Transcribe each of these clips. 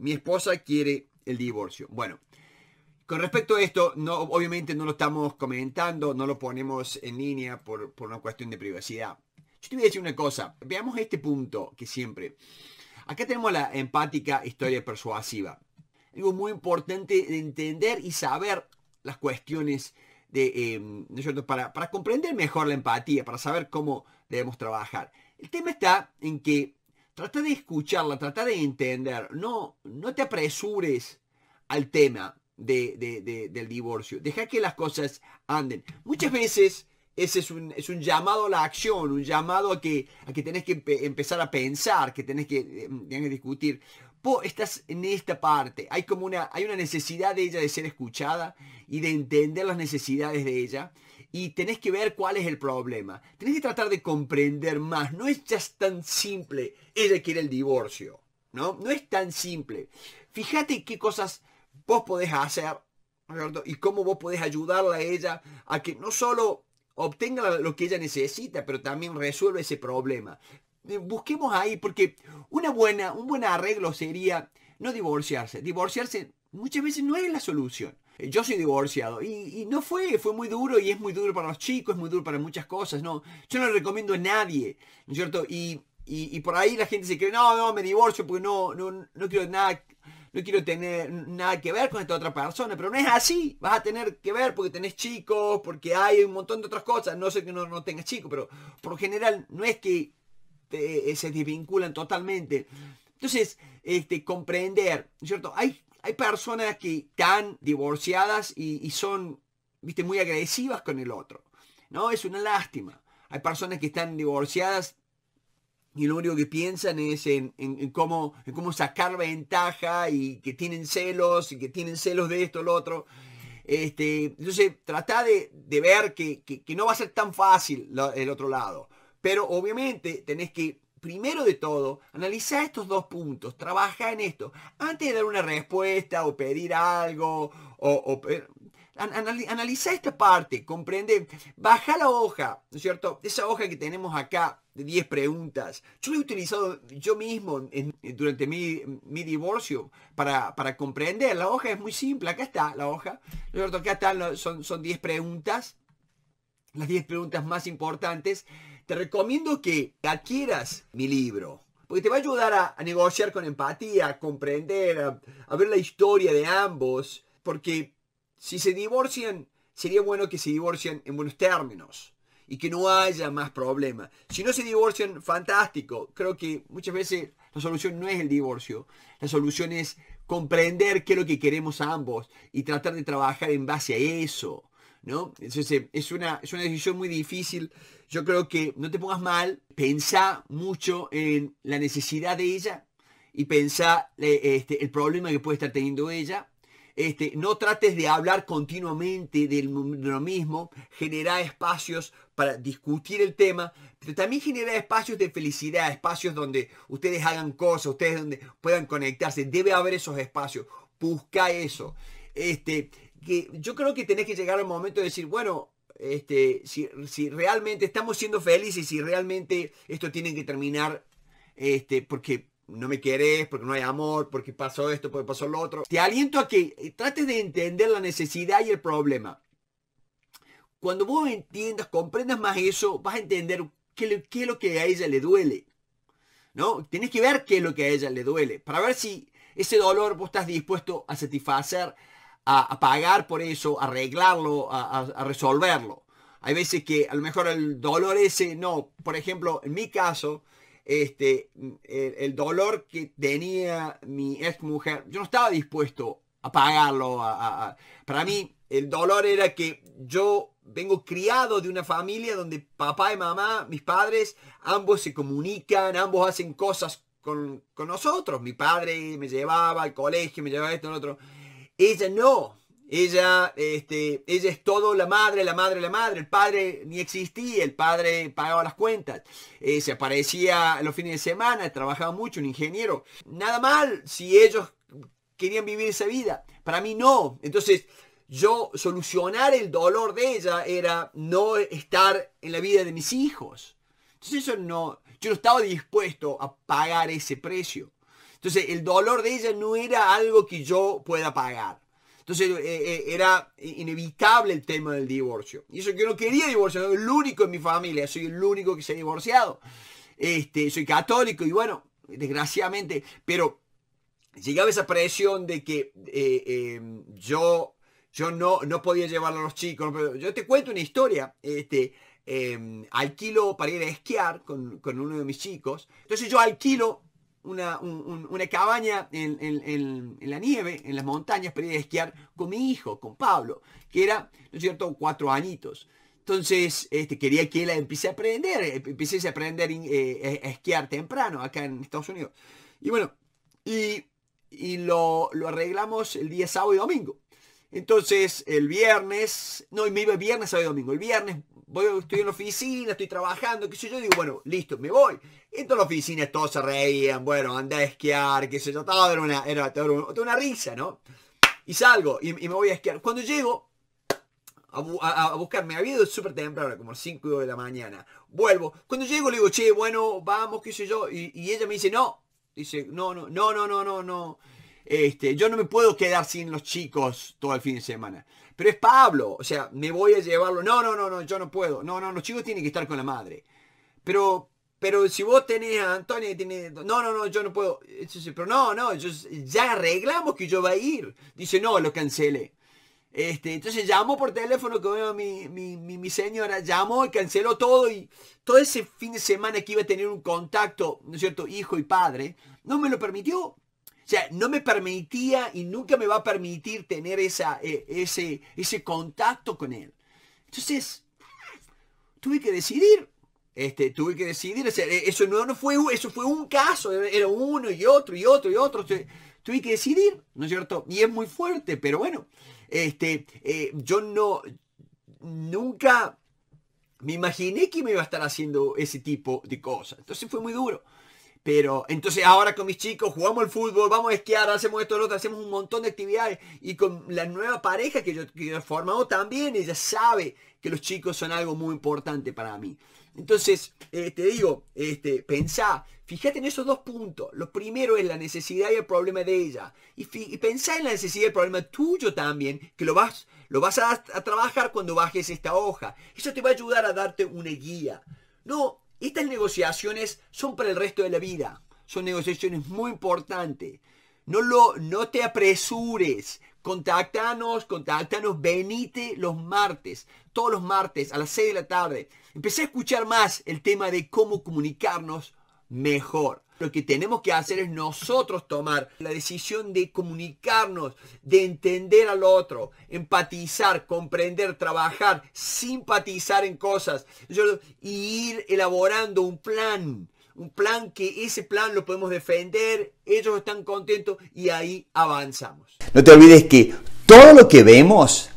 mi esposa quiere el divorcio. Bueno, con respecto a esto, obviamente no lo estamos comentando, no lo ponemos en línea por, una cuestión de privacidad. Yo te voy a decir una cosa, veamos este punto que siempre. Acá tenemos la empática historia persuasiva. Algo muy importante de entender y saber las cuestiones de, eh, para comprender mejor la empatía, para saber cómo debemos trabajar. El tema está en que Trata de escucharla, trata de entender. No, no te apresures al tema del divorcio. Deja que las cosas anden. Muchas veces ese es un, llamado a la acción, un llamado a que, a que tenés que empezar a pensar, que tenés que, discutir. estás en esta parte. Hay como una, hay una necesidad de ella de ser escuchada y de entender las necesidades de ella y tenés que ver cuál es el problema. Tenés que tratar de comprender más. No es ya tan simple, ella quiere el divorcio. ¿no? no es tan simple. Fíjate qué cosas vos podés hacer y cómo vos podés ayudarla a ella a que no solo obtenga lo que ella necesita, pero también resuelva ese problema. Eh, busquemos ahí, porque una buena, un buen arreglo sería no divorciarse. Divorciarse Muchas veces no es la solución. Eh, yo soy divorciado y, no fue, fue muy duro y es muy duro para los chicos, es muy duro para muchas cosas, ¿no? Yo no recomiendo a nadie, ¿no es cierto? Y, por ahí la gente se cree, no, no, me divorcio porque no, no, quiero nada, no quiero tener nada que ver con esta otra persona, pero no es así. Vas a tener que ver porque tenés chicos, porque hay un montón de otras cosas. No sé que no, no tengas chicos, pero por general no es que eh, se desvinculan totalmente. Entonces, este, comprender, ¿cierto? Hay hay personas que están divorciadas y, son, viste, muy agresivas con el otro. No, es una lástima. Hay personas que están divorciadas y lo único que piensan es en, cómo, cómo, sacar ventaja y que tienen celos y que tienen celos de esto, lo otro. Este, entonces, trata de, ver que, no va a ser tan fácil el otro lado. Pero obviamente tenés que primero de todo, analiza estos dos puntos, trabaja en esto. Antes de dar una respuesta o pedir algo, o, analiza esta parte, comprende, baja la hoja, ¿no es cierto? Esa hoja que tenemos acá de 10 preguntas, yo la he utilizado yo mismo durante mi, divorcio para, para, comprender. La hoja es muy simple, acá está la hoja, ¿no es cierto? Acá están, son, son 10 preguntas, las 10 preguntas más importantes te recomiendo que adquieras mi libro, porque te va a ayudar a, negociar con empatía, a comprender, a, ver la historia de ambos, porque si se divorcian, sería bueno que se divorcien en buenos términos y que no haya más problemas. Si no se divorcian, fantástico. Creo que muchas veces la solución no es el divorcio. La solución es comprender qué es lo que queremos ambos y tratar de trabajar en base a eso. Entonces, es una, decisión muy difícil. Yo creo que no te pongas mal, pensá mucho en la necesidad de ella y pensá eh, este, el problema que puede estar teniendo ella. Este, no trates de hablar continuamente de lo mismo, genera espacios para discutir el tema, pero también genera espacios de felicidad, espacios donde ustedes hagan cosas, ustedes donde puedan conectarse, debe haber esos espacios, busca eso. Este, yo creo que tenés que llegar al momento de decir, bueno, este, si, realmente estamos siendo felices, y si realmente esto tiene que terminar, este, porque no me querés, porque no hay amor, porque pasó esto, porque pasó lo otro. Te aliento a que trates de entender la necesidad y el problema. Cuando vos entiendas, comprendas más eso, vas a entender qué, es lo que a ella le duele. ¿No? Tienes que ver qué es lo que a ella le duele, para ver si ese dolor vos estás dispuesto a satisfacer a, pagar por eso, arreglarlo, a, resolverlo. Hay veces que a lo mejor el dolor ese, no, por ejemplo, en mi caso, este, el, dolor que tenía mi ex mujer, yo no estaba dispuesto a pagarlo. para mí, el dolor era que yo vengo criado de una familia donde papá y mamá, mis padres, ambos se comunican, ambos hacen cosas con, con, nosotros. Mi padre me llevaba al colegio, me llevaba esto, lo otro. Ella no. Ella, este, ella es todo la madre, la madre, la madre. El padre ni existía, el padre pagaba las cuentas. Eh, se aparecía los fines de semana, trabajaba mucho, un ingeniero. Nada mal si ellos querían vivir esa vida. Para mí no. Entonces, yo solucionar el dolor de ella era no estar en la vida de mis hijos. Entonces, eso no, yo no estaba dispuesto a pagar ese precio. Entonces, el dolor de ella no era algo que yo pueda pagar. Entonces eh, eh, era inevitable el tema del divorcio. Y eso que yo no quería divorciar, soy el único en mi familia, soy el único que se ha divorciado. Este, soy católico y bueno, desgraciadamente, pero llegaba esa presión de que eh, em, yo, yo no, no podía llevarlo a los chicos. yo te cuento una historia. Este, em, alquilo para ir a esquiar con, con uno de mis chicos. Entonces yo alquilo una, cabaña en, la nieve, en las montañas, para ir a esquiar con mi hijo, con Pablo, que era, ¿no es cierto?, cuatro añitos. Entonces, este, quería que él empiece a aprender, eh, empiece a aprender eh, eh, a esquiar temprano acá en Estados Unidos. Y bueno, y, y lo, lo, arreglamos el día sábado y domingo. Entonces, el viernes, no, me iba viernes, sábado domingo. El viernes voy, estoy en la oficina, estoy trabajando, qué sé yo, digo, bueno, listo, me voy. en en la oficina todos se reían, bueno, anda a esquiar, qué sé yo, todo era una, era una, risa, ¿no? Y salgo y, me voy a esquiar. Cuando llego a, a, a buscarme, había ido súper temprano, como a las 5 de la mañana. Vuelvo. Cuando llego le digo, che, bueno, vamos, qué sé yo. Y, y ella me dice, no. Dice, no, no, no, no, no, no, no. Este, yo no me puedo quedar sin los chicos todo el fin de semana. Pero es Pablo, o sea, me voy a llevarlo. No, no, no, no, yo no puedo. No, no, los chicos tienen que estar con la madre. Pero, pero si vos tenés a Antonio tiene... no, no, no, yo no puedo. Pero no, no, yo, ya arreglamos que yo va a ir. Dice, no, lo cancelé. Este, entonces llamo por teléfono, que veo mi, mi, señora llamo y canceló todo y todo ese fin de semana que iba a tener un contacto, ¿no es cierto?, hijo y padre, no me lo permitió. O sea, no me permitía y nunca me va a permitir tener esa, eh, ese, ese contacto con él. Entonces, tuve que decidir. Este, tuve que decidir. Eh, eso no, no fue, eso fue un caso, era uno y otro y otro y otro. tuve que decidir, ¿no es cierto? Y es muy fuerte, pero bueno, este, eh, yo no, nunca me imaginé que me iba a estar haciendo ese tipo de cosas. Entonces fue muy duro. Pero entonces ahora con mis chicos jugamos al fútbol, vamos a esquiar, hacemos esto, lo otro, hacemos un montón de actividades. Y con la nueva pareja que yo, he formado también, ella sabe que los chicos son algo muy importante para mí. Entonces, eh, te digo, este, pensá, fíjate en esos dos puntos. Lo primero es la necesidad y el problema de ella. Y, pensar pensá en la necesidad y el problema tuyo también, que lo vas, lo vas a, a trabajar cuando bajes esta hoja. Eso te va a ayudar a darte una guía. No, estas negociaciones son para el resto de la vida. Son negociaciones muy importantes. No, lo, no te apresures. Contactanos, contáctanos. venite los martes, todos los martes a las 6 de la tarde. Empecé a escuchar más el tema de cómo comunicarnos mejor. Lo que tenemos que hacer es nosotros tomar la decisión de comunicarnos, de entender al otro, empatizar, comprender, trabajar, simpatizar en cosas y ir elaborando un plan. Un plan que ese plan lo podemos defender, ellos están contentos y ahí avanzamos. No te olvides que todo lo que vemos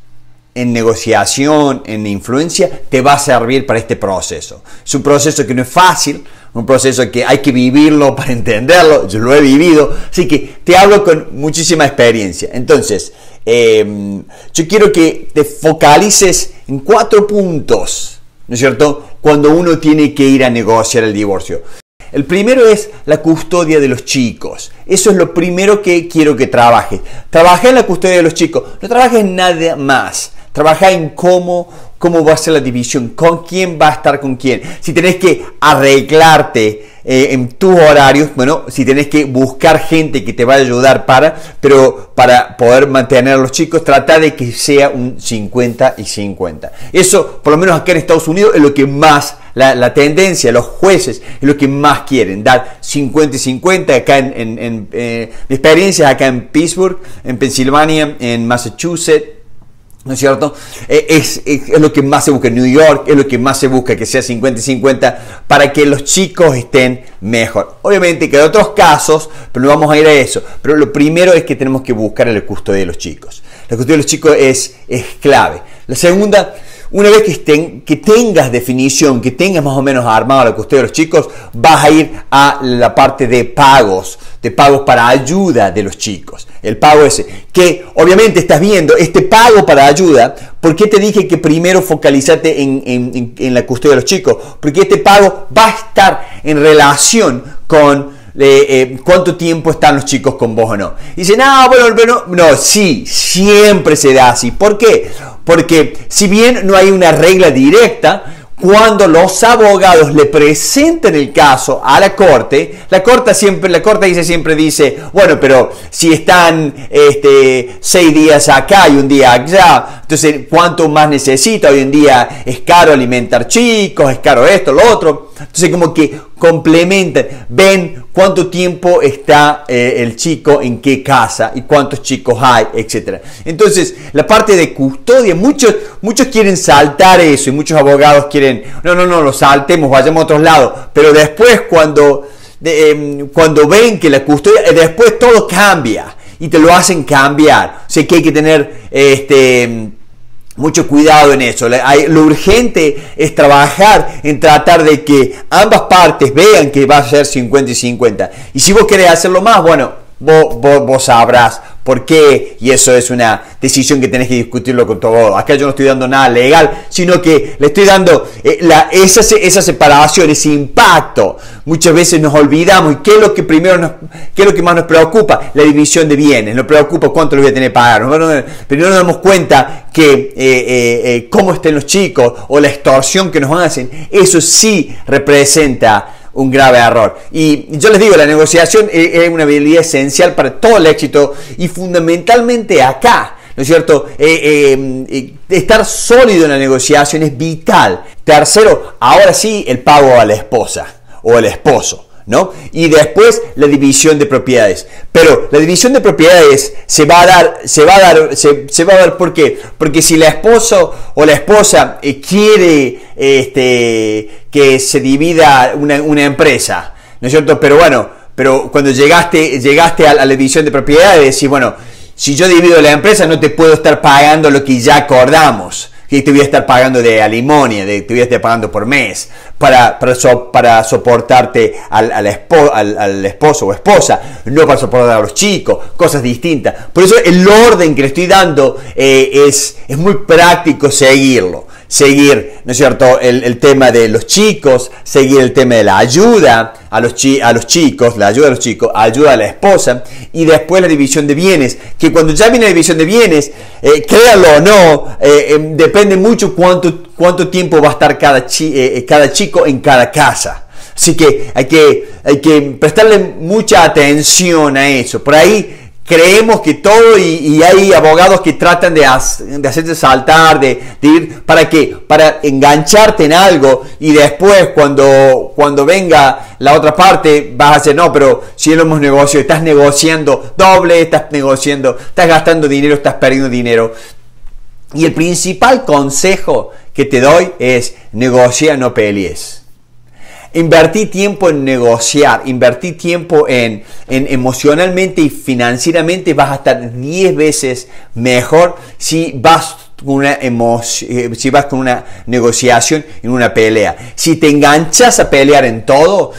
en negociación, en influencia, te va a servir para este proceso. Es un proceso que no es fácil, un proceso que hay que vivirlo para entenderlo, yo lo he vivido, así que te hablo con muchísima experiencia. Entonces, em, yo quiero que te focalices en cuatro puntos, ¿no es cierto?, cuando uno tiene que ir a negociar el divorcio. El primero es la custodia de los chicos. Eso es lo primero que quiero que trabajes. Trabaja en la custodia de los chicos. No en nada más. Trabaja en cómo cómo va a ser la división, con quién va a estar con quién. Si tenés que arreglarte eh, en tus horarios, bueno, si tenés que buscar gente que te va a ayudar para, pero para poder mantener a los chicos, trata de que sea un 50 y 50. Eso, por lo menos acá en Estados Unidos, es lo que más, la, tendencia, los jueces, es lo que más quieren, dar 50 y 50. Acá en, eh, mi experiencia, acá en Pittsburgh, en Pensilvania, en Massachusetts, ¿No es cierto? Eh, es, lo que más se busca en New York, es lo que más se busca, que sea 50 y 50, para que los chicos estén mejor. Obviamente que hay otros casos, pero no vamos a ir a eso. Pero lo primero es que tenemos que buscar el custodia de los chicos. el custodia de los chicos es, es clave. La segunda una vez que, estén, que tengas definición, que tengas más o menos armado la custodia de los chicos, vas a ir a la parte de pagos, de pagos para ayuda de los chicos. El pago ese, que obviamente estás viendo este pago para ayuda, ¿por qué te dije que primero focalizate en, en la custodia de los chicos? Porque este pago va a estar en relación con eh, cuánto tiempo están los chicos con vos o no. Y dicen, ah, bueno, bueno, no, sí, siempre se da así. ¿Por qué? Porque si bien no hay una regla directa, cuando los abogados le presentan el caso a la corte, la corte siempre, la corte dice, siempre dice, bueno, pero si están este, seis días acá y un día allá, entonces cuánto más necesita hoy en día es caro alimentar chicos, es caro esto, lo otro, entonces como que complementan, ven cuánto tiempo está eh, el chico en qué casa y cuántos chicos hay, etc. Entonces, la parte de custodia, muchos, muchos quieren saltar eso y muchos abogados quieren, no, no, no, lo saltemos, vayamos a otros lados, pero después cuando, em, cuando ven que la custodia, eh, después todo cambia y te lo hacen cambiar, o sea que hay que tener este mucho cuidado en eso. Lo urgente es trabajar en tratar de que ambas partes vean que va a ser 50 y 50. Y si vos querés hacerlo más, bueno, vos, vos sabrás por qué, y eso es una decisión que tenés que discutirlo con todo. Acá yo no estoy dando nada legal, sino que le estoy dando eh, esa, separación, ese impacto. Muchas veces nos olvidamos, ¿y qué es lo que primero nos, lo que más nos preocupa? La división de bienes, nos preocupa cuánto los voy a tener que pagar. Primero nos damos cuenta que eh, eh, cómo estén los chicos o la extorsión que nos hacen, eso sí representa un grave error. Y yo les digo, la negociación e-, es una habilidad esencial para todo el éxito y fundamentalmente acá. ¿no es cierto? Eh, eh, eh, estar sólido en la negociación es vital. Tercero, ahora sí, el pago a la esposa o el esposo. ¿no? Y después la división de propiedades. Pero la división de propiedades se va a dar, se va a dar, se, va a dar, ¿por Porque si la esposa o la esposa eh, quiere este, que se divida una, empresa, ¿no es cierto? Pero bueno, pero cuando llegaste, llegaste a la, división de propiedades, decís, bueno, si yo divido la empresa no te puedo estar pagando lo que ya acordamos que te voy a estar pagando de alimonia, te voy a estar pagando por mes, para, para, soportarte al, al, al, esposo o esposa, no para soportar a los chicos, cosas distintas. Por eso el orden que le estoy dando eh, es, es muy práctico seguirlo seguir, ¿no es cierto?, el, el, tema de los chicos, seguir el tema de la ayuda a los, chi, a los chicos, la ayuda a los chicos, ayuda a la esposa, y después la división de bienes, que cuando ya viene la división de bienes, eh, créalo o no, eh, eh, depende mucho cuánto, cuánto tiempo va a estar cada, cada chico en cada casa. Así que hay, que hay que prestarle mucha atención a eso. Por ahí creemos que todo y, hay abogados que tratan de, hacerte saltar, de, ir, ¿para qué? Para engancharte en algo y después cuando, cuando venga la otra parte vas a decir, no, pero si hemos negocio, estás negociando doble, estás negociando, estás gastando dinero, estás perdiendo dinero. Y el principal consejo que te doy es negocia, no pelees Invertí tiempo en negociar, invertí tiempo en, emocionalmente y financieramente vas a estar 10 veces mejor eh, si vas con una negociación en una pelea. Si te enganchas a pelear en todo,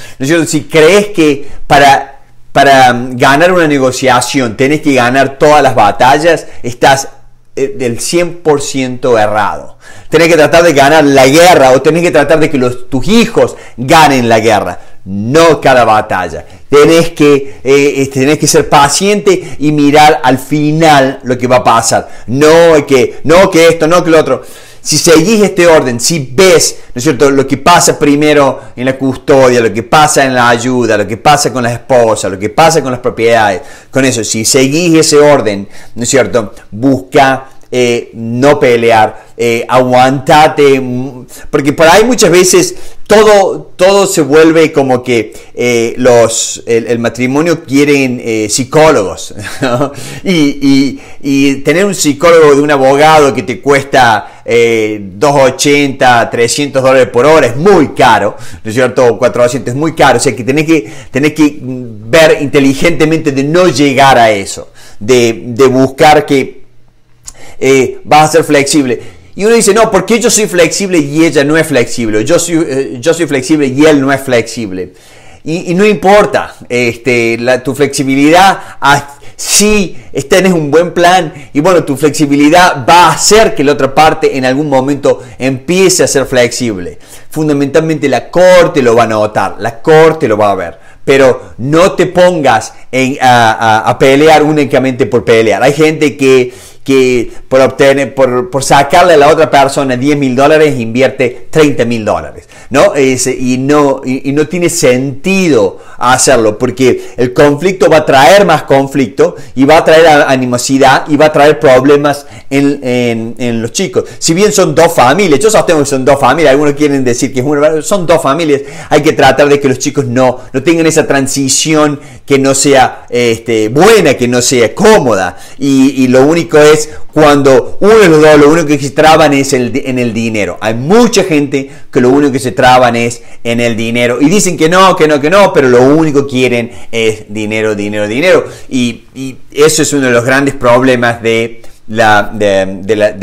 Si crees que para para mm, ganar una negociación tienes que ganar todas las batallas, estás eh, del 100% errado. Tenés que tratar de ganar la guerra o tenés que tratar de que los, tus hijos ganen la guerra, no cada batalla. Tenés que, eh, este, que ser paciente y mirar al final lo que va a pasar. No que, no que esto, no que lo otro si seguís este orden, si ves, ¿no es cierto?, lo que pasa primero en la custodia, lo que pasa en la ayuda, lo que pasa con la esposa, lo que pasa con las propiedades, con eso, si seguís ese orden, ¿no es cierto?, busca eh, no pelear, eh, aguantate, mm, porque por ahí muchas veces todo, todo se vuelve como que eh, los, el, matrimonio quieren psicólogos y, tener un psicólogo de un abogado que te cuesta 280, 300 dólares por hora es muy caro, ¿no es cierto? 400 es muy caro, o sea que tenés que, tenés que mm, ver inteligentemente de no llegar a eso, de, de buscar que eh, ...va a ser flexible. Y uno dice, no, porque yo soy flexible y ella no es flexible? Yo soy, eh, yo soy flexible y él no es flexible. Y, no importa, este, la, tu flexibilidad, ah, si tienes un buen plan y bueno, tu flexibilidad va a hacer que la otra parte en algún momento empiece a ser flexible. Fundamentalmente la corte lo va a notar, la corte lo va a ver pero no te pongas a, pelear únicamente por pelear. Hay gente que que por, obtener, por, sacarle a la otra persona 10 mil dólares invierte 30 mil dólares, ¿no? y, no y no tiene sentido hacerlo, porque el conflicto va a traer más conflicto y va a traer animosidad y va a traer problemas en, en, los chicos. Si bien son dos familias, yo sostengo que son dos familias, algunos quieren decir que son dos familias, hay que tratar de que los chicos no, no tengan esa transición que no sea este, buena, que no sea cómoda. Y, lo único es cuando uno de los dos, lo único que se traban es el, en el dinero. Hay mucha gente que lo único que se traban es en el dinero. Y dicen que no, que no, que no, pero lo único único quieren es dinero, dinero, dinero. Y, eso es uno de los grandes problemas de... La, de,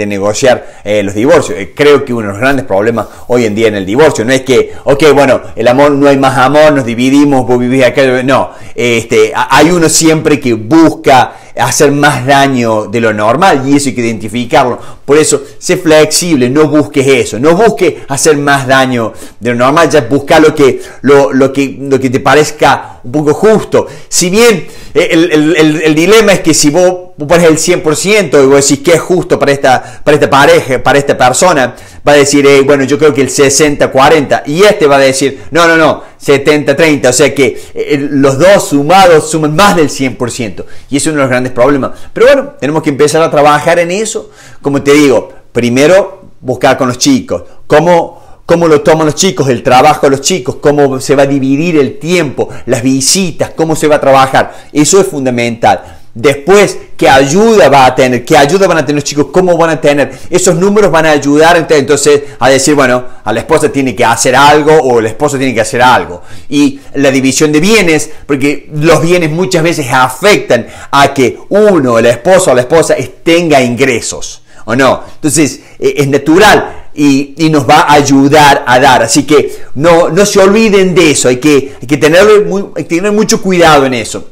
negociar eh, los divorcios. Eh, creo que uno de los grandes problemas hoy en día en el divorcio no es que, ok, bueno, el amor no hay más amor, nos dividimos, vos vivís acá, no. Este, hay uno siempre que busca hacer más daño de lo normal y eso hay que identificarlo. Por eso, sé flexible, no busques eso, no busques hacer más daño de lo normal, ya busca lo que, lo, que, que te parezca un poco justo. Si bien el, dilema es que si vos pones el 100% y vos decís que es justo para esta, para pareja, para esta persona, va a decir, eh, bueno, yo creo que el 60-40. Y este va a decir, no, no, no, 70-30. O sea que eh, los dos sumados suman más del 100%. Y es uno de los grandes problemas. Pero bueno, tenemos que empezar a trabajar en eso. Como te digo, primero buscar con los chicos. ¿Cómo cómo lo toman los chicos, el trabajo de los chicos, cómo se va a dividir el tiempo, las visitas, cómo se va a trabajar. Eso es fundamental. Después, ¿qué ayuda va a tener? ¿Qué ayuda van a tener los chicos? ¿Cómo van a tener? Esos números van a ayudar entonces a decir, bueno, a la esposa tiene que hacer algo o el esposo tiene que hacer algo. Y la división de bienes, porque los bienes muchas veces afectan a que uno, el esposo o la esposa, tenga ingresos o no. Entonces, e-, es natural y, nos va a ayudar a dar. Así que no, se olviden de eso, hay que, hay tener, tener mucho cuidado en eso.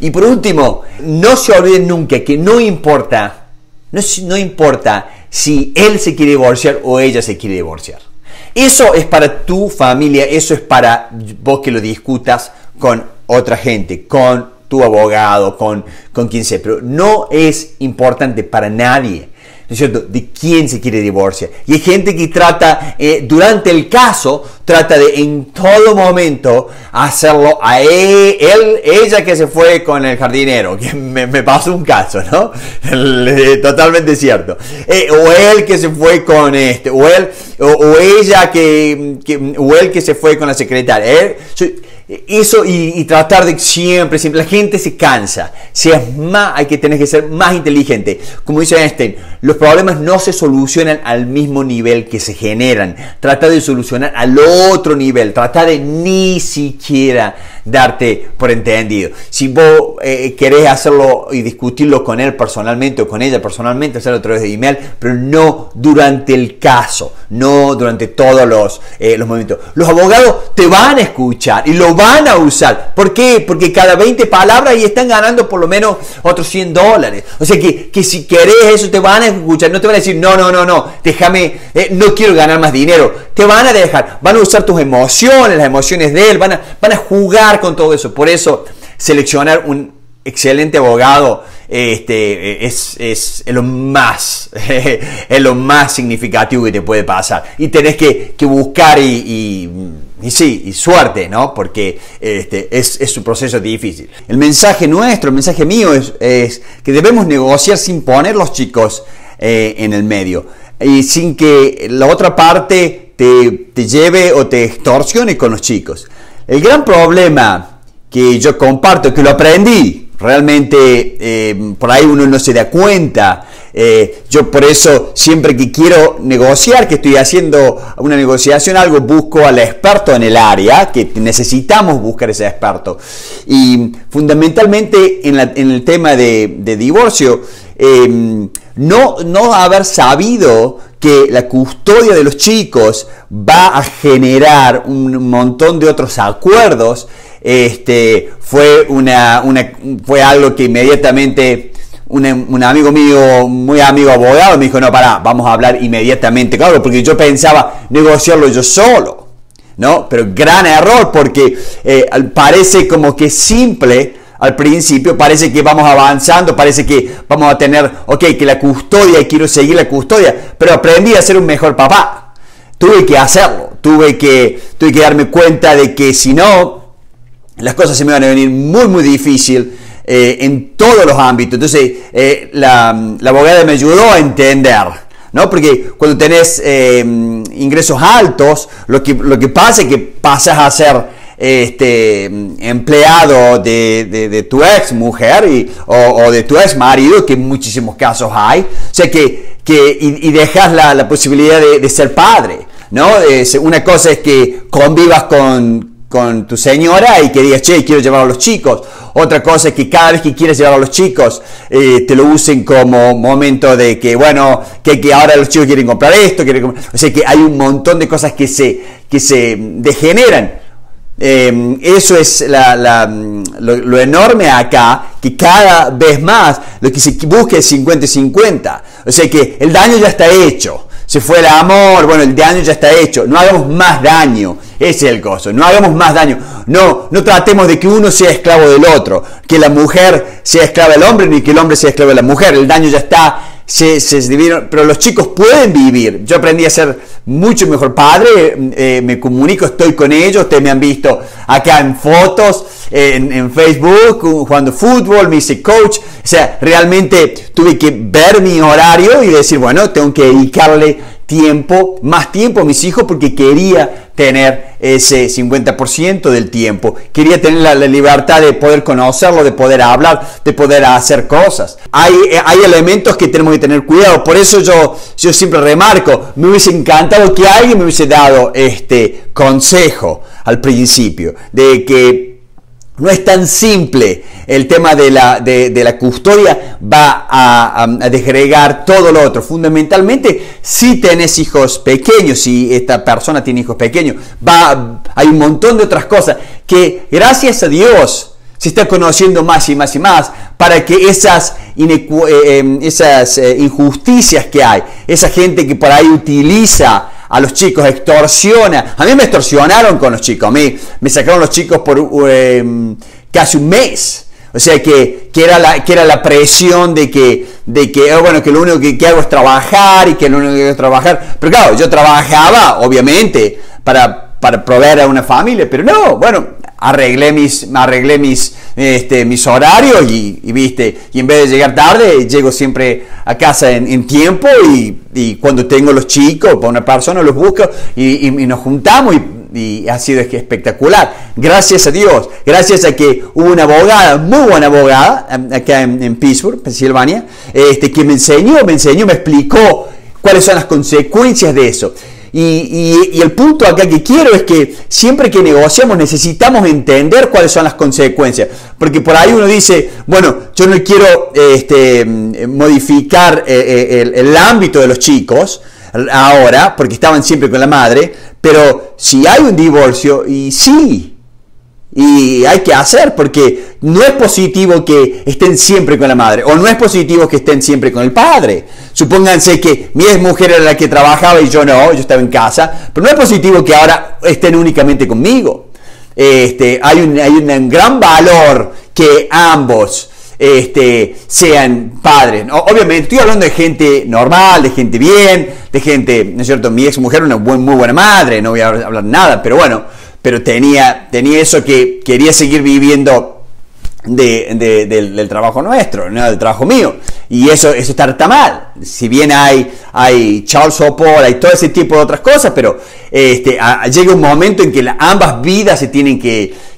Y por último, no se olviden nunca que no importa, no, importa si él se quiere divorciar o ella se quiere divorciar. Eso es para tu familia, eso es para vos que lo discutas con otra gente, con tu abogado, con, con quien sea, pero no es importante para nadie de quién se quiere divorciar. Y hay gente que trata, eh, durante el caso, trata de en todo momento hacerlo a él, ella que se fue con el jardinero, que me, pasó un caso, ¿no? Totalmente cierto. Eh, o él que se fue con este, o él, o, ella que, que se fue con la secretaria. Eso y, tratar de siempre, siempre. La gente se cansa. es más, hay que tener que ser más inteligente. Como dice Einstein, los problemas no se solucionan al mismo nivel que se generan. Trata de solucionar al otro nivel. Trata de ni siquiera darte por entendido. Si vos eh, querés hacerlo y discutirlo con él personalmente o con ella personalmente, hacerlo a través de email, pero no durante el caso, no durante todos los, eh, momentos. Los abogados te van a escuchar y lo van a usar. ¿Por qué? Porque cada 20 palabras y están ganando por lo menos otros 100 dólares. O sea que, que si querés eso te van a escuchar, no te van a decir, no, no, no, no, déjame, eh, no quiero ganar más dinero te van a dejar, van a usar tus emociones, las emociones de él, van a, jugar con todo eso. Por eso, seleccionar un excelente abogado este, eh, es, lo más, es lo más significativo que te puede pasar. Y tenés que, buscar y, y sí, suerte, ¿no? Porque este, es, un proceso difícil. El mensaje nuestro, el mensaje mío es, que debemos negociar sin poner los chicos eh, en el medio y sin que la otra parte te, lleve o te extorsione con los chicos. El gran problema que yo comparto, que lo aprendí, realmente eh, por ahí uno no se da cuenta. Eh, yo por eso siempre que quiero negociar, que estoy haciendo una negociación, algo, busco al experto en el área, que necesitamos buscar ese experto. Y fundamentalmente en, el tema de, divorcio, eh, no, no haber sabido que la custodia de los chicos va a generar un montón de otros acuerdos, este, fue, una, fue algo que inmediatamente em, un, amigo mío, muy amigo abogado, me dijo, no, para, vamos a hablar inmediatamente, claro, porque yo pensaba negociarlo yo solo, ¿no? Pero gran error porque eh, parece como que simple al principio, parece que vamos avanzando, parece que vamos a tener, ok, que la custodia y quiero seguir la custodia, pero aprendí a ser un mejor papá. Tuve que hacerlo, tuve que, tuve que darme cuenta de que si no, las cosas se me van a venir muy, muy difícil. Eh, en todos los ámbitos. Entonces, eh, la, la, abogada me ayudó a entender, ¿no? Porque cuando tenés eh, ingresos altos, lo que, lo que pasa es que pasas a ser este, empleado de, tu ex mujer o, de tu ex marido, que en muchísimos casos hay, o sea que, que y, dejas la, posibilidad de, ser padre. ¿no? una cosa es que convivas con, con tu señora y que digas, che, quiero llevar a los chicos. Otra cosa es que cada vez que quieres llevar a los chicos, eh, te lo usen como momento de que, bueno, que, ahora los chicos quieren comprar esto, quieren O sea que hay un montón de cosas que se, que se mm, degeneran. Em, eso es mm, lo, enorme acá, que cada vez más lo que se busca es 50 50. O sea que el daño ya está hecho. Se fue el amor, bueno, el daño ya está hecho. No hagamos más daño. Ese es el gozo, No hagamos más daño. No, no tratemos de que uno sea esclavo del otro. Que la mujer sea esclava del hombre, ni que el hombre sea esclavo de la mujer. El daño ya está se, se pero los chicos pueden vivir. Yo aprendí a ser mucho mejor padre, eh, me comunico, estoy con ellos, ustedes me han visto acá en fotos, eh, en, en, Facebook, jugando fútbol, me hice coach, o sea, realmente tuve que ver mi horario y decir, bueno, tengo que dedicarle tiempo, más tiempo a mis hijos porque quería tener ese 50% del tiempo, quería tener la, libertad de poder conocerlo, de poder hablar, de poder hacer cosas. Hay, eh, hay elementos que tenemos que tener cuidado, por eso yo, yo siempre remarco, me hubiese encantado que alguien me hubiese dado este consejo al principio, de que no es tan simple. El tema de la, custodia va a, desgregar todo lo otro. Fundamentalmente, si tenés hijos pequeños, si esta persona tiene hijos pequeños, va, hay un montón de otras cosas que gracias a Dios se están conociendo más y más y más para que esas, eh, em, esas eh, injusticias que hay, esa gente que por ahí utiliza a los chicos, extorsiona. A mí me extorsionaron con los chicos, a mí me sacaron los chicos por em, casi un mes. O sea que, era la, que era la presión de que, de que oh, bueno, que lo único que, hago es trabajar y que lo único que hago es trabajar. Pero claro, yo trabajaba, obviamente, para, para proveer a una familia, pero no, bueno, arreglé mis, arreglé mis, este, mis horarios y, viste, y en vez de llegar tarde, llego siempre a casa en, tiempo y, cuando tengo los chicos, para una persona los busco y, nos juntamos y ha sido espectacular. Gracias a Dios, gracias a que hubo una abogada, muy buena abogada, em, acá en, en Pittsburgh, Pensilvania, este, que me enseñó, me enseñó, me explicó cuáles son las consecuencias de eso. Y, el punto acá que quiero es que siempre que negociamos necesitamos entender cuáles son las consecuencias. Porque por ahí uno dice, bueno, yo no quiero este, modificar eh, eh, el, ámbito de los chicos ahora, porque estaban siempre con la madre, pero si hay un divorcio, y sí, y hay que hacer porque no es positivo que estén siempre con la madre o no es positivo que estén siempre con el padre. Supónganse que mi ex mujer era la que trabajaba y yo no, yo estaba en casa, pero no es positivo que ahora estén únicamente conmigo. Este, hay, un, hay un gran valor que ambos este, sean padres. Obviamente, estoy hablando de gente normal, de gente bien, de gente, ¿no es cierto? Mi ex mujer, una muy buena madre, no voy a hablar nada, pero bueno pero tenía, tenía eso que quería seguir viviendo de, del, trabajo nuestro, ¿no? del trabajo mío. Y eso, eso está mal si bien hay, hay Charles Sopor, hay todo ese tipo de otras cosas, pero este, llega un momento en que ambas vidas se tienen que,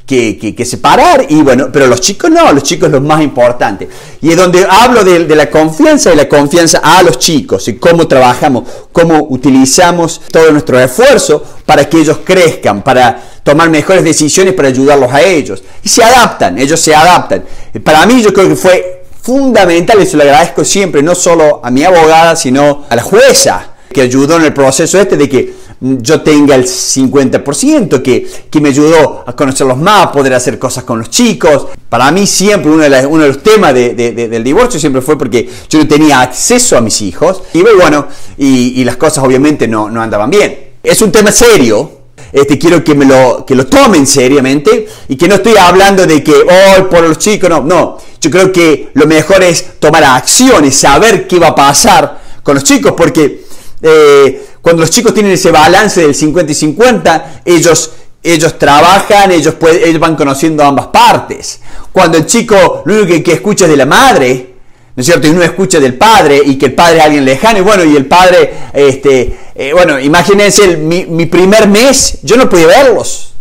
separar, y bueno, pero los chicos no, los chicos es lo más importante. Y es donde hablo de, la confianza y la confianza a los chicos, y cómo trabajamos, cómo utilizamos todo nuestro esfuerzo para que ellos crezcan, para tomar mejores decisiones para ayudarlos a ellos. Y se adaptan, ellos se adaptan. Para mí yo creo que fue fundamental y se lo agradezco siempre, no solo a mi abogada, sino a la jueza que ayudó en el proceso este de que mm, yo tenga el 50%, que, que me ayudó a conocerlos más, poder hacer cosas con los chicos. Para mí siempre uno de, los temas del divorcio siempre fue porque yo no tenía acceso a mis hijos y bueno, y, las cosas obviamente no, andaban bien. Es un tema serio, este, quiero que me lo, que lo tomen seriamente y que no estoy hablando de que hoy oh, por los chicos, no, no. Yo creo que lo mejor es tomar acciones, saber qué va a pasar con los chicos, porque eh, cuando los chicos tienen ese balance del 50 y 50, ellos, ellos trabajan, ellos, pueden, van conociendo ambas partes. Cuando el chico lo único que, escucha es de la madre, ¿no es cierto? Y no escucha del padre y que el padre es alguien lejano y bueno, y el padre, este, eh, bueno, imagínense mi, mi, primer mes, yo no pude verlos.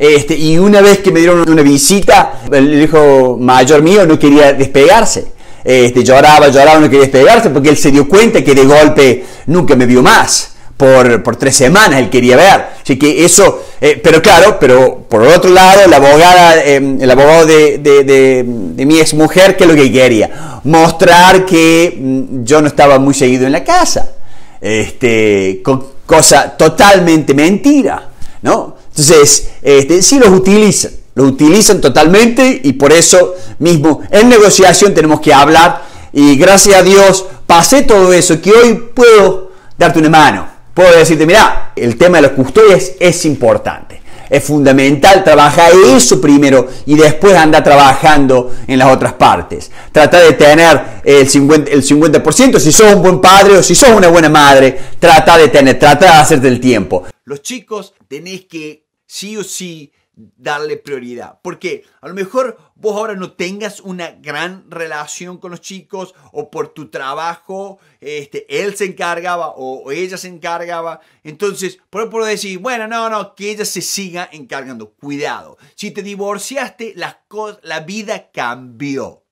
Este, y una vez que me dieron una visita, el hijo mayor mío no quería despegarse. Este, lloraba, lloraba, no quería despegarse porque él se dio cuenta que de golpe nunca me vio más. Por, tres semanas él quería ver. Así que eso, eh, pero claro, pero por otro lado, la abogada, em, el abogado de, mi ex mujer, que es lo que quería? Mostrar que mm, yo no estaba muy seguido en la casa. Este, con, cosa totalmente mentira, ¿no? Entonces, este, sí los utilizan, los utilizan totalmente y por eso mismo en negociación tenemos que hablar y gracias a Dios pasé todo eso, que hoy puedo darte una mano, puedo decirte, mira, el tema de las custodias es importante. Es fundamental trabajar eso primero y después andar trabajando en las otras partes. Trata de tener el 50%, el 50% si sos un buen padre o si sos una buena madre. Trata de tener, trata de hacerte el tiempo. Los chicos tenés que sí o sí darle prioridad. Porque a lo mejor vos ahora no tengas una gran relación con los chicos o por tu trabajo, este, él se encargaba o, ella se encargaba. Entonces, por ejemplo, decir, bueno, no, no, que ella se siga encargando. Cuidado. Si te divorciaste, la vida cambió.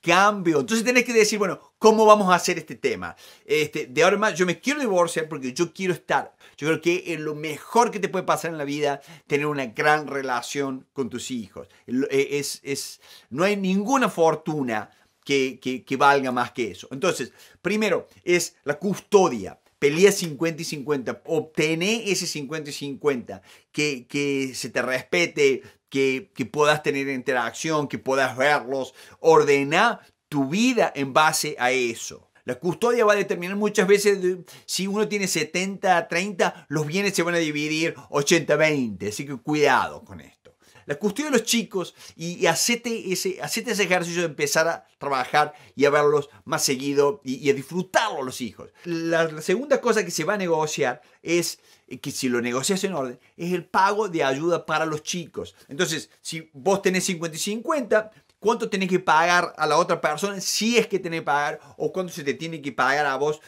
Cambió. Entonces tenés que decir, bueno, ¿Cómo vamos a hacer este tema? Este, de ahora yo me quiero divorciar porque yo quiero estar. Yo creo que es lo mejor que te puede pasar en la vida tener una gran relación con tus hijos. Eh, es, no hay ninguna fortuna que, valga más que eso. Entonces, primero es la custodia pelea 50 y 50, obtener ese 50 y 50, que, se te respete, que, que, puedas tener interacción, que puedas verlos, ordena tu vida en base a eso. La custodia va a determinar muchas veces si uno tiene 70, 30, los bienes se van a dividir 80, 20. Así que cuidado con esto. La custodia de los chicos y, y ese, hacete ese ejercicio de empezar a trabajar y a verlos más seguido y, a disfrutarlo los hijos. La, la, segunda cosa que se va a negociar es que si lo negocias en orden, es el pago de ayuda para los chicos. Entonces, si vos tenés 50 y 50, cuánto tenés que pagar a la otra persona, si es que tenés que pagar, o cuánto se te tiene que pagar a vos,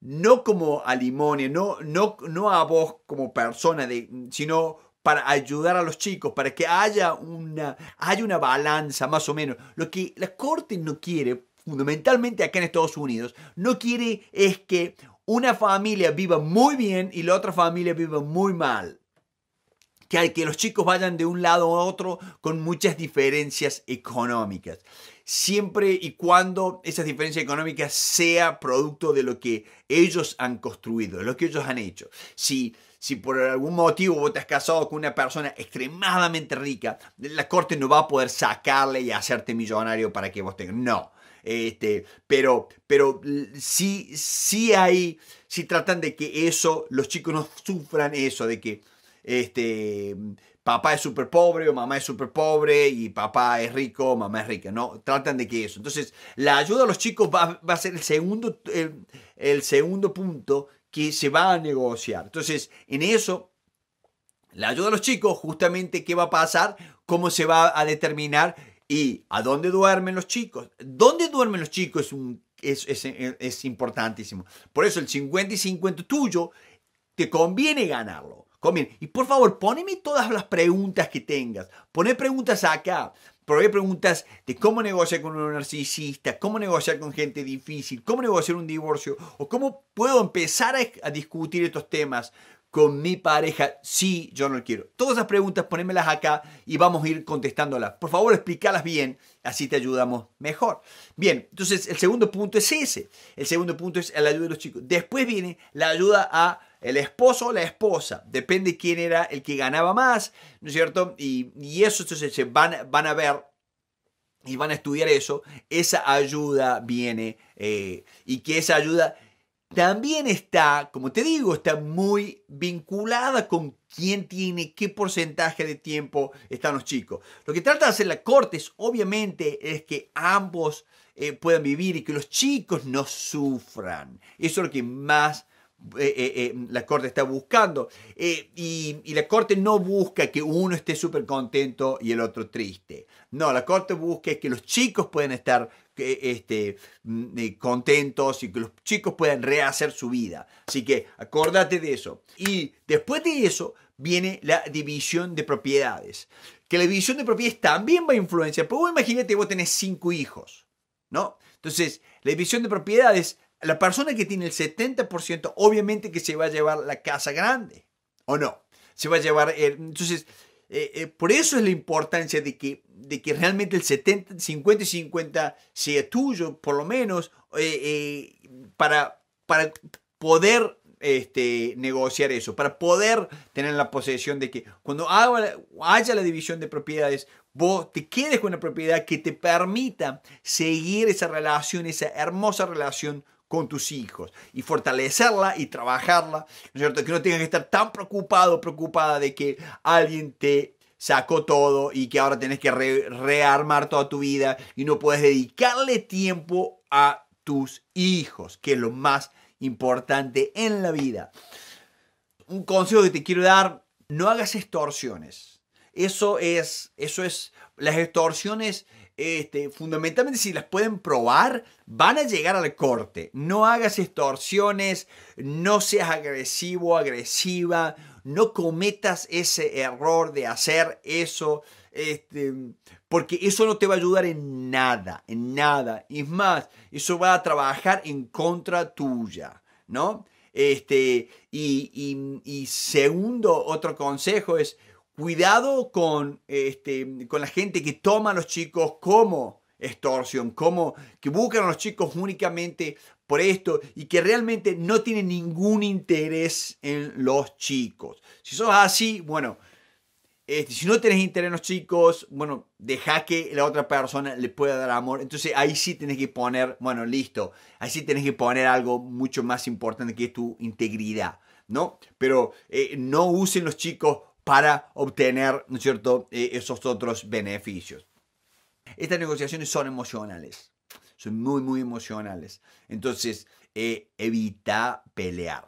no como a no, no, no a vos como persona, de, sino para ayudar a los chicos, para que haya una, haya una balanza más o menos. Lo que la Corte no quiere, fundamentalmente acá en Estados Unidos, no quiere es que una familia viva muy bien y la otra familia viva muy mal que, que los chicos vayan de un lado a otro con muchas diferencias económicas. Siempre y cuando esas diferencias económicas sea producto de lo que ellos han construido, de lo que ellos han hecho. Si si por algún motivo vos te has casado con una persona extremadamente rica, la corte no va a poder sacarle y hacerte millonario para que vos tengas. No. Este, pero, pero sí, hay, si tratan de que eso, los chicos no sufran eso, de que este, papá es súper pobre o mamá es súper pobre y papá es rico o mamá es rica, ¿no? Tratan de que eso. Entonces, la ayuda a los chicos va, a ser el segundo, el, segundo punto que se va a negociar. Entonces, en eso, la ayuda a los chicos, justamente qué va a pasar, cómo se va a determinar y a dónde duermen los chicos. ¿Dónde duermen los chicos es, un, es, es importantísimo? Por eso el 50 y 50 tuyo te conviene ganarlo. Y por favor, poneme todas las preguntas que tengas. Poné preguntas acá. poné preguntas de cómo negociar con un narcisista, cómo negociar con gente difícil, cómo negociar un divorcio o cómo puedo empezar a, discutir estos temas con mi pareja si yo no quiero. Todas esas preguntas ponémelas acá y vamos a ir contestándolas. Por favor, explícalas bien, así te ayudamos mejor. Bien, entonces el segundo punto es ese. El segundo punto es la ayuda de los chicos. Después viene la ayuda a el esposo o la esposa, depende quién era el que ganaba más, ¿no es cierto? Y, eso entonces van, van a ver y van a estudiar eso, esa ayuda viene eh, y que esa ayuda también está, como te digo, está muy vinculada con quién tiene qué porcentaje de tiempo están los chicos. Lo que trata de hacer la Cortes, obviamente, es que ambos eh, puedan vivir y que los chicos no sufran. Eso es lo que más eh, eh, eh, la corte está buscando. y, la corte no busca que uno esté súper contento y el otro triste. No, la corte busca que los chicos puedan estar este, mm, contentos y que los chicos puedan rehacer su vida. Así que acordate de eso. Y después de eso viene la división de propiedades. Que la división de propiedades también va a influenciar. Pero imagínate, vos tenés cinco hijos, ¿no? Entonces, la división de propiedades la persona que tiene el 70% obviamente que se va a llevar la casa grande, ¿o no? Se va a llevar... El, entonces, eh, eh, por eso es la importancia de que, de que realmente el 70, 50 y 50 sea tuyo, por lo menos, eh, para, para poder este, negociar eso, para poder tener la posesión de que cuando haya la división de propiedades, vos te quedes con una propiedad que te permita seguir esa relación, esa hermosa relación con tus hijos y fortalecerla y trabajarla, ¿no es cierto? Que no tengas que estar tan preocupado, preocupada de que alguien te sacó todo y que ahora tenés que rearmar toda tu vida y no puedes dedicarle tiempo a tus hijos, que es lo más importante en la vida. Un consejo que te quiero dar, no hagas extorsiones. Eso es, eso es, las extorsiones este, fundamentalmente si las pueden probar, van a llegar al corte. No hagas extorsiones, no seas agresivo, agresiva, no cometas ese error de hacer eso, este, porque eso no te va a ayudar en nada, en nada. Y es más, eso va a trabajar en contra tuya, ¿no? Este, y segundo, otro consejo es, cuidado con, este, con la gente que toma a los chicos como extorsión, como que buscan a los chicos únicamente por esto y que realmente no tienen ningún interés en los chicos. Si sos así, bueno, este, si no tenés interés en los chicos, bueno, deja que la otra persona le pueda dar amor. Entonces ahí sí tenés que poner, bueno, listo, ahí sí tenés que poner algo mucho más importante que es tu integridad. ¿No? Pero eh, no usen los chicos para obtener, ¿no es cierto?, eh, esos otros beneficios. Estas negociaciones son emocionales, son muy, muy emocionales. Entonces, eh, evita pelear.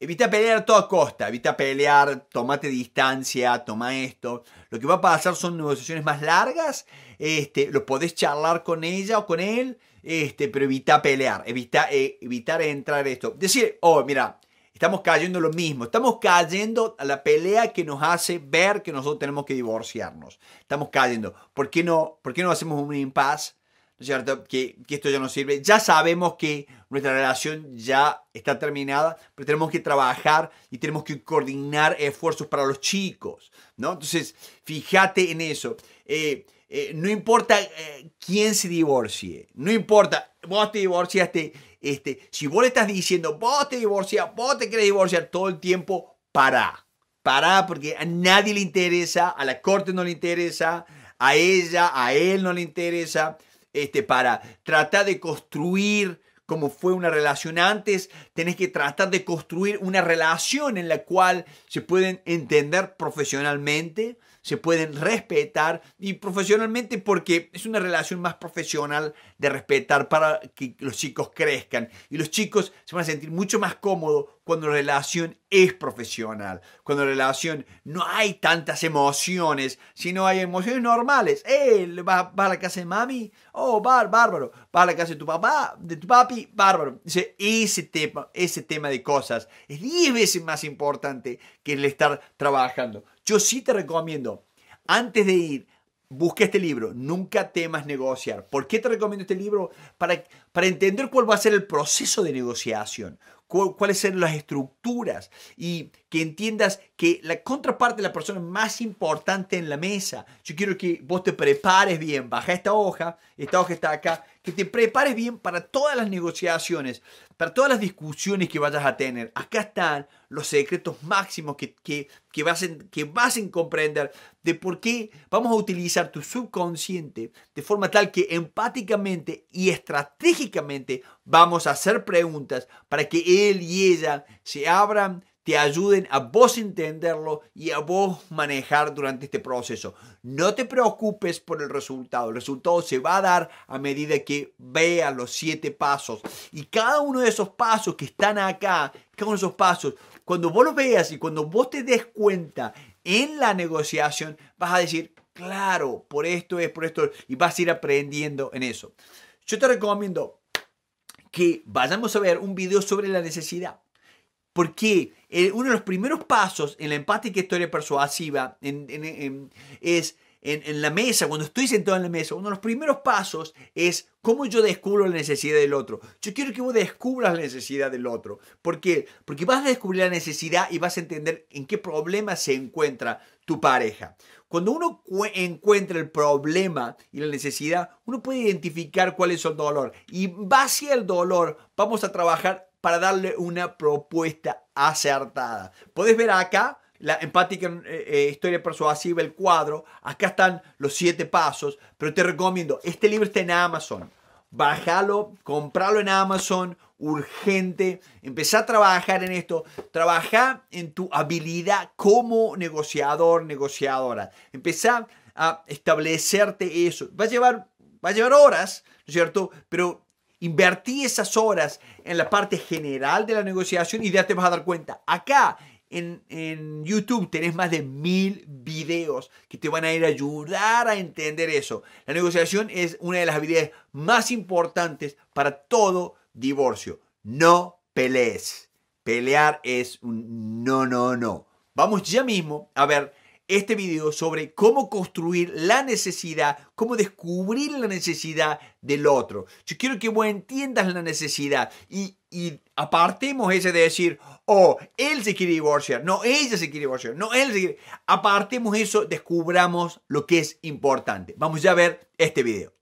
Evita pelear a toda costa, evita pelear, tomate distancia, toma esto. Lo que va a pasar son negociaciones más largas, este, lo podés charlar con ella o con él, este, pero evita pelear, evita, eh, evitar entrar esto. Decir, oh, mira, Estamos cayendo lo mismo. Estamos cayendo a la pelea que nos hace ver que nosotros tenemos que divorciarnos. Estamos cayendo. ¿Por qué no, por no hacemos un impasse? cierto? Que, esto ya no sirve. Ya sabemos que nuestra relación ya está terminada, pero tenemos que trabajar y tenemos que coordinar esfuerzos para los chicos, ¿no? Entonces, fíjate en eso. Eh, eh, no importa eh, quién se divorcie, no importa, vos te divorciaste, este, si vos le estás diciendo, vos te divorcias, vos te querés divorciar todo el tiempo, para. Para porque a nadie le interesa, a la corte no le interesa, a ella, a él no le interesa. Este, para tratar de construir como fue una relación antes, tenés que tratar de construir una relación en la cual se pueden entender profesionalmente, se pueden respetar y profesionalmente porque es una relación más profesional de respetar para que los chicos crezcan. Y los chicos se van a sentir mucho más cómodos cuando la relación es profesional, cuando la relación no hay tantas emociones, sino hay emociones normales. él eh, va, a la casa de mami, oh, bárbaro. Va a la casa de tu papá, de tu papi, bárbaro. Ese, ese, tema, ese tema de cosas es 10 veces más importante que el estar trabajando. Yo sí te recomiendo, antes de ir, busca este libro, Nunca temas negociar. ¿Por qué te recomiendo este libro? Para, para entender cuál va a ser el proceso de negociación, cuáles serán las estructuras y que entiendas que la contraparte de la persona más importante en la mesa. Yo quiero que vos te prepares bien, baja esta hoja, esta hoja está acá, que te prepares bien para todas las negociaciones, para todas las discusiones que vayas a tener. Acá están los secretos máximos que, que, vas a que vas comprender de por qué vamos a utilizar tu subconsciente de forma tal que empáticamente y estratégicamente vamos a hacer preguntas para que él y ella se abran, te ayuden a vos entenderlo y a vos manejar durante este proceso. No te preocupes por el resultado. El resultado se va a dar a medida que veas los siete pasos. Y cada uno de esos pasos que están acá, cada uno de esos pasos, cuando vos los veas y cuando vos te des cuenta en la negociación, vas a decir, claro, por esto es, por esto, y vas a ir aprendiendo en eso. Yo te recomiendo que vayamos a ver un video sobre la necesidad. Porque eh, uno de los primeros pasos en la empática historia persuasiva es en, la mesa, cuando estoy sentado en la mesa, uno de los primeros pasos es cómo yo descubro la necesidad del otro. Yo quiero que vos descubras la necesidad del otro. ¿Por qué? Porque vas a descubrir la necesidad y vas a entender en qué problema se encuentra tu pareja. Cuando uno encuentra el problema y la necesidad, uno puede identificar cuál es el dolor. Y base hacia el dolor, vamos a trabajar para darle una propuesta acertada. Puedes ver acá la empática eh, eh, historia persuasiva, el cuadro. Acá están los siete pasos, pero te recomiendo, este libro está en Amazon. Bájalo, compralo en Amazon, urgente. Empezá a trabajar en esto. Trabaja en tu habilidad como negociador, negociadora. Empezá a establecerte eso. Va a llevar, va a llevar horas, es cierto? Pero Invertí esas horas en la parte general de la negociación y ya te vas a dar cuenta. Acá en, YouTube tenés más de mil videos que te van a ir a ayudar a entender eso. La negociación es una de las habilidades más importantes para todo divorcio. No pelees. Pelear es un no, no, no. Vamos ya mismo a ver este video sobre cómo construir la necesidad, cómo descubrir la necesidad del otro. Yo quiero que vos entiendas la necesidad y, y apartemos ese de decir, oh, él se quiere divorciar, no, ella se quiere divorciar, no, él se quiere... Apartemos eso, descubramos lo que es importante. Vamos ya a ver este video.